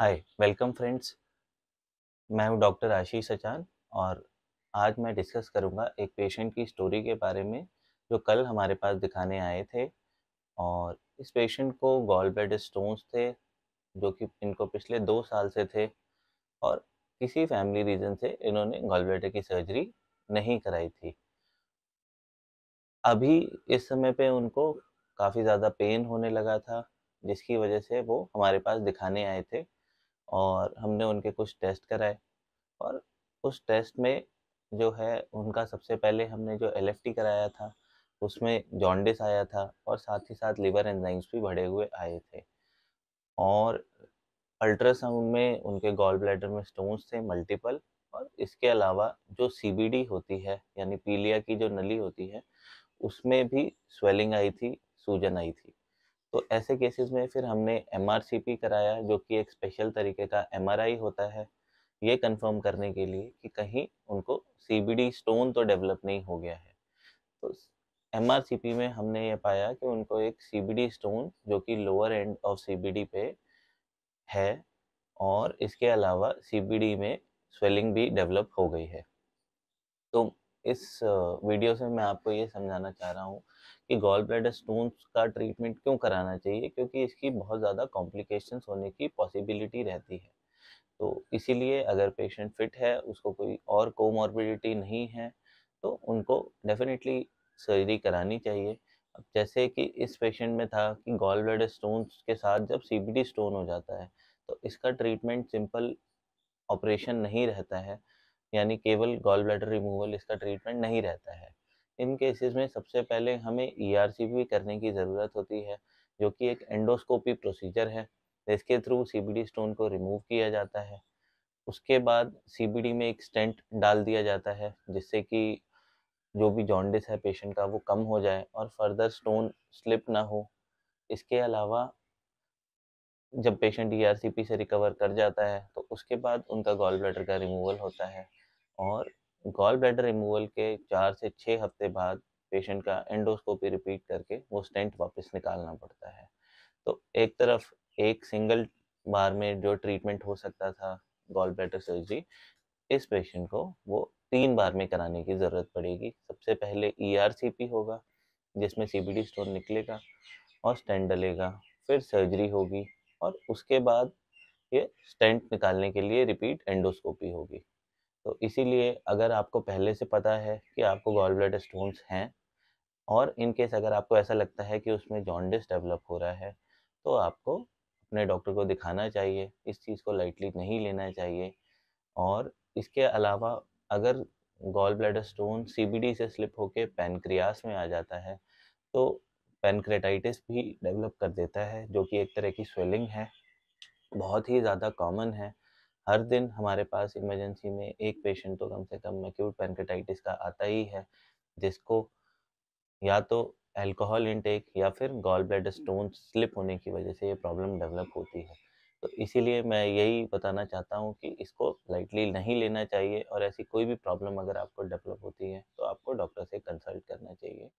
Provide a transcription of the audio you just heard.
hi welcome friends मैं हूं doctor आशीष अचान और आज मैं डिस्कस करूंगा एक पेशेंट की स्टोरी के बारे में जो कल हमारे पास दिखाने आए थे और इस पेशेंट को गॉल ब्लड स्टोन्स थे जो कि इनको पिछले दो साल से थे और किसी फैमिली रीज़न से इन्होंने गॉल ब्लड की सर्जरी नहीं कराई थी अभी इस समय पे उनको काफ़ी ज़्यादा पेन होने लगा था जिसकी वजह से वो हमारे पास दिखाने आए थे और हमने उनके कुछ टेस्ट कराए और उस टेस्ट में जो है उनका सबसे पहले हमने जो एल कराया था उसमें जॉन्डिस आया था और साथ ही साथ लिवर एंजाइम्स भी बढ़े हुए आए थे और अल्ट्रासाउंड में उनके गॉल ब्लैडर में स्टोन्स थे मल्टीपल और इसके अलावा जो सीबीडी होती है यानी पीलिया की जो नली होती है उसमें भी स्वेलिंग आई थी सूजन आई थी तो ऐसे केसेस में फिर हमने एम कराया जो कि एक स्पेशल तरीके का एम होता है ये कंफर्म करने के लिए कि कहीं उनको सी स्टोन तो डेवलप नहीं हो गया है तो एम में हमने ये पाया कि उनको एक सी स्टोन जो कि लोअर एंड ऑफ सी पे है और इसके अलावा सी में स्वेलिंग भी डेवलप हो गई है तो इस वीडियो से मैं आपको ये समझाना चाह रहा हूँ कि गॉल ब्लैडर स्टोन्स का ट्रीटमेंट क्यों कराना चाहिए क्योंकि इसकी बहुत ज़्यादा कॉम्प्लिकेशंस होने की पॉसिबिलिटी रहती है तो इसीलिए अगर पेशेंट फिट है उसको कोई और कोमॉर्बिडिटी नहीं है तो उनको डेफिनेटली सर्जरी करानी चाहिए अब जैसे कि इस पेशेंट में था कि गॉल ब्लैडर स्टोन के साथ जब सी स्टोन हो जाता है तो इसका ट्रीटमेंट सिंपल ऑपरेशन नहीं रहता है यानी केवल गॉल ब्लैडर रिमूवल इसका ट्रीटमेंट नहीं रहता है इन केसेस में सबसे पहले हमें ई e भी करने की ज़रूरत होती है जो कि एक एंडोस्कोपी प्रोसीजर है इसके थ्रू सी स्टोन को रिमूव किया जाता है उसके बाद सी में एक स्टेंट डाल दिया जाता है जिससे कि जो भी जॉन्डिस है पेशेंट का वो कम हो जाए और फर्दर स्टोन स्लिप ना हो इसके अलावा जब पेशेंट ई e से रिकवर कर जाता है तो उसके बाद उनका गॉल ब्लैडर का रिमूवल होता है और गॉल ब्लैडर रिमूवल के चार से छः हफ्ते बाद पेशेंट का एंडोस्कोपी रिपीट करके वो स्टेंट वापस निकालना पड़ता है तो एक तरफ एक सिंगल बार में जो ट्रीटमेंट हो सकता था गॉल ब्लैडर सर्जरी इस पेशेंट को वो तीन बार में कराने की ज़रूरत पड़ेगी सबसे पहले ई e होगा जिसमें सी स्टोन निकलेगा और स्टेंट डलेगा फिर सर्जरी होगी और उसके बाद ये स्टेंट निकालने के लिए रिपीट एंडोस्कोपी होगी तो इसीलिए अगर आपको पहले से पता है कि आपको गॉल ब्लड स्टोन्स हैं और इन केस अगर आपको ऐसा लगता है कि उसमें जॉन्डिस डेवलप हो रहा है तो आपको अपने डॉक्टर को दिखाना चाहिए इस चीज़ को लाइटली नहीं लेना चाहिए और इसके अलावा अगर गॉल ब्लड स्टोन सी से स्लिप होके पेनक्रियास में आ जाता है तो पेनक्रेटाइटिस भी डेवलप कर देता है जो कि एक तरह की स्वेलिंग है बहुत ही ज़्यादा कॉमन है हर दिन हमारे पास इमरजेंसी में एक पेशेंट तो कम से कम एक्यूट पेनकेटाइटिस का आता ही है जिसको या तो अल्कोहल इनटेक या फिर गॉल ब्लड स्टोन स्लिप होने की वजह से ये प्रॉब्लम डेवलप होती है तो इसीलिए मैं यही बताना चाहता हूँ कि इसको लाइटली नहीं लेना चाहिए और ऐसी कोई भी प्रॉब्लम अगर आपको डेवलप होती है तो आपको डॉक्टर से कंसल्ट करना चाहिए